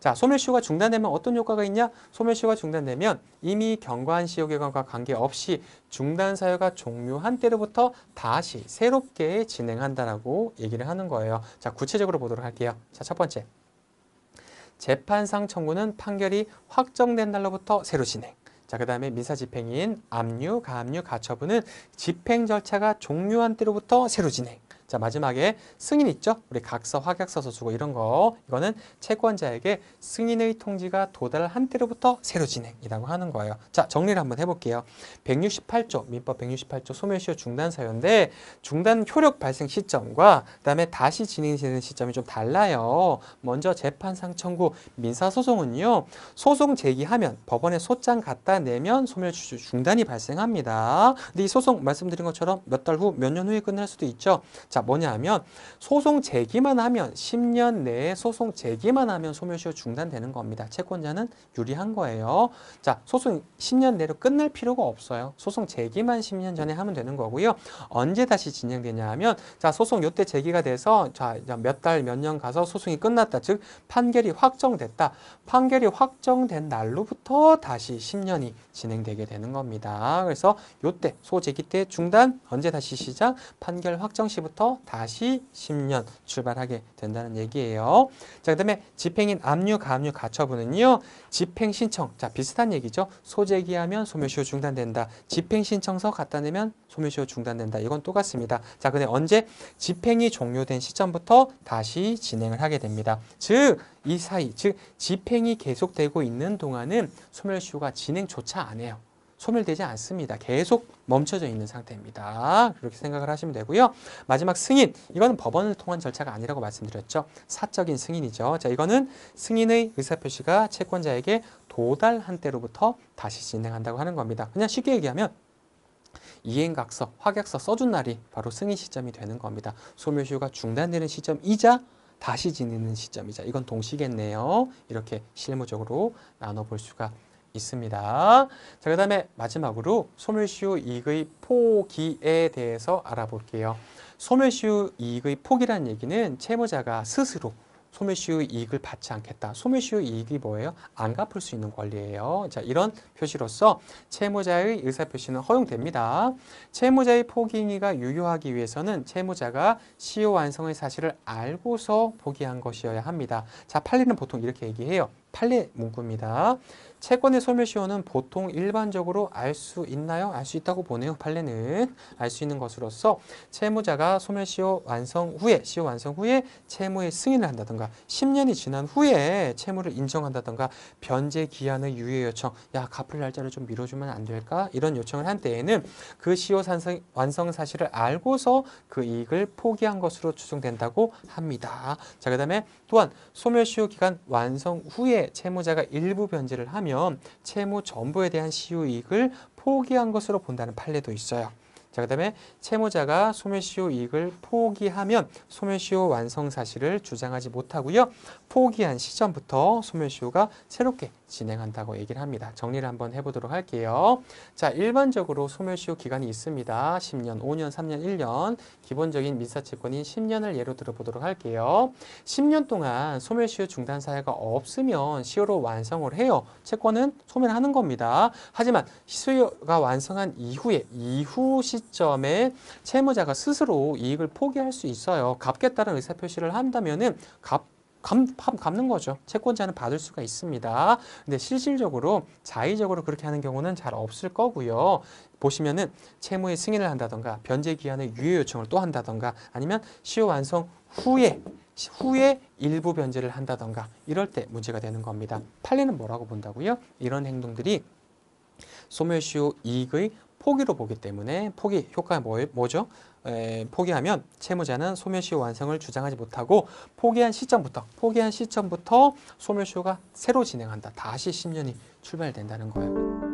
자, 소멸시효가 중단되면 어떤 효과가 있냐? 소멸시효가 중단되면 이미 경과한 시효기간과 관계없이 중단 사유가 종료한 때로부터 다시 새롭게 진행한다라고 얘기를 하는 거예요. 자, 구체적으로 보도록 할게요. 자, 첫 번째. 재판상 청구는 판결이 확정된 날로부터 새로 진행. 자, 그 다음에 민사집행인 압류, 가압류, 가처분은 집행 절차가 종료한 때로부터 새로 진행. 자 마지막에 승인 있죠? 우리 각서, 확약서서 주고 이런 거 이거는 채권자에게 승인의 통지가 도달한 때로부터 새로 진행이라고 하는 거예요. 자 정리를 한번 해볼게요. 168조 민법 168조 소멸시효 중단 사유인데 중단 효력 발생 시점과 그다음에 다시 진행되는 시점이 좀 달라요. 먼저 재판상 청구 민사소송은요. 소송 제기하면 법원에 소장 갖다 내면 소멸시효 중단이 발생합니다. 근데 이 소송 말씀드린 것처럼 몇 달 후, 몇 년 후에 끝날 수도 있죠. 자자 뭐냐 하면 소송 제기만 하면 10년 내에 소송 제기만 하면 소멸시효 중단되는 겁니다. 채권자는 유리한 거예요. 자 소송 10년 내로 끝날 필요가 없어요. 소송 제기만 10년 전에 하면 되는 거고요. 언제 다시 진행되냐 하면 자 소송 요때 제기가 돼서 자 몇 달 몇 년 가서 소송이 끝났다. 즉 판결이 확정됐다. 판결이 확정된 날로부터 다시 10년이 진행되게 되는 겁니다. 그래서 요때 소제기 때 중단 언제 다시 시작 판결 확정 시부터 다시 10년 출발하게 된다는 얘기예요. 자, 그 다음에 집행인 압류, 가압류, 가처분은요. 집행신청, 자 비슷한 얘기죠. 소재기하면 소멸시효 중단된다. 집행신청서 갖다 내면 소멸시효 중단된다. 이건 똑같습니다. 자, 근데 언제 집행이 종료된 시점부터 다시 진행을 하게 됩니다. 즉, 이 사이, 즉 집행이 계속되고 있는 동안은 소멸시효가 진행조차 안 해요. 소멸되지 않습니다. 계속 멈춰져 있는 상태입니다. 그렇게 생각을 하시면 되고요. 마지막 승인, 이거는 법원을 통한 절차가 아니라고 말씀드렸죠. 사적인 승인이죠. 자, 이거는 승인의 의사표시가 채권자에게 도달한 때로부터 다시 진행한다고 하는 겁니다. 그냥 쉽게 얘기하면 이행각서, 확약서 써준 날이 바로 승인 시점이 되는 겁니다. 소멸시효가 중단되는 시점이자 다시 지내는 시점이자 이건 동시겠네요. 이렇게 실무적으로 나눠볼 수가 있습니다. 자, 그 다음에 마지막으로 소멸시효 이익의 포기에 대해서 알아볼게요. 소멸시효 이익의 포기란 얘기는 채무자가 스스로 소멸시효 이익을 받지 않겠다. 소멸시효 이익이 뭐예요? 안 갚을 수 있는 권리예요. 자, 이런 표시로서 채무자의 의사표시는 허용됩니다. 채무자의 포기행위가 유효하기 위해서는 채무자가 시효 완성의 사실을 알고서 포기한 것이어야 합니다. 자, 판례는 보통 이렇게 얘기해요. 판례 문구입니다. 채권의 소멸시효는 보통 일반적으로 알 수 있나요? 알 수 있다고 보네요. 판례는 알 수 있는 것으로서 채무자가 소멸시효 완성 후에 시효 완성 후에 채무의 승인을 한다든가 10년이 지난 후에 채무를 인정한다든가 변제 기한의 유예 요청 야 갚을 날짜를 좀 미뤄주면 안 될까? 이런 요청을 한 때에는 그 시효 산성, 완성 사실을 알고서 그 이익을 포기한 것으로 추정된다고 합니다. 자, 그 다음에 또한 소멸시효 기간 완성 후에 채무자가 일부 변제를 하면 채무 전부에 대한 시효이익을 포기한 것으로 본다는 판례도 있어요. 자, 그 다음에 채무자가 소멸시효 이익을 포기하면 소멸시효 완성 사실을 주장하지 못하고요. 포기한 시점부터 소멸시효가 새롭게 진행한다고 얘기를 합니다. 정리를 한번 해보도록 할게요. 자, 일반적으로 소멸시효 기간이 있습니다. 10년, 5년, 3년, 1년 기본적인 민사채권인 10년을 예로 들어보도록 할게요. 10년 동안 소멸시효 중단 사유가 없으면 시효로 완성을 해요. 채권은 소멸하는 겁니다. 하지만 시효가 완성한 이후에 이후 시점에 채무자가 스스로 이익을 포기할 수 있어요. 갚겠다는 의사표시를 한다면 은 갚, 감, 갚는 거죠. 채권자는 받을 수가 있습니다. 근데 실질적으로 자의적으로 그렇게 하는 경우는 잘 없을 거고요. 보시면은 채무의 승인을 한다던가 변제 기한의 유예 요청을 또 한다던가 아니면 시효 완성 후에 후에 일부 변제를 한다던가 이럴 때 문제가 되는 겁니다. 판례는 뭐라고 본다고요? 이런 행동들이 소멸시효 이익의 포기로 보기 때문에 포기 효과가 뭐, 죠 포기하면 채무자는 소멸시효 완성을 주장하지 못하고 포기한 시점부터 포기한 시점부터 소멸시효가 새로 진행한다. 다시 10년이 출발된다는 거예요.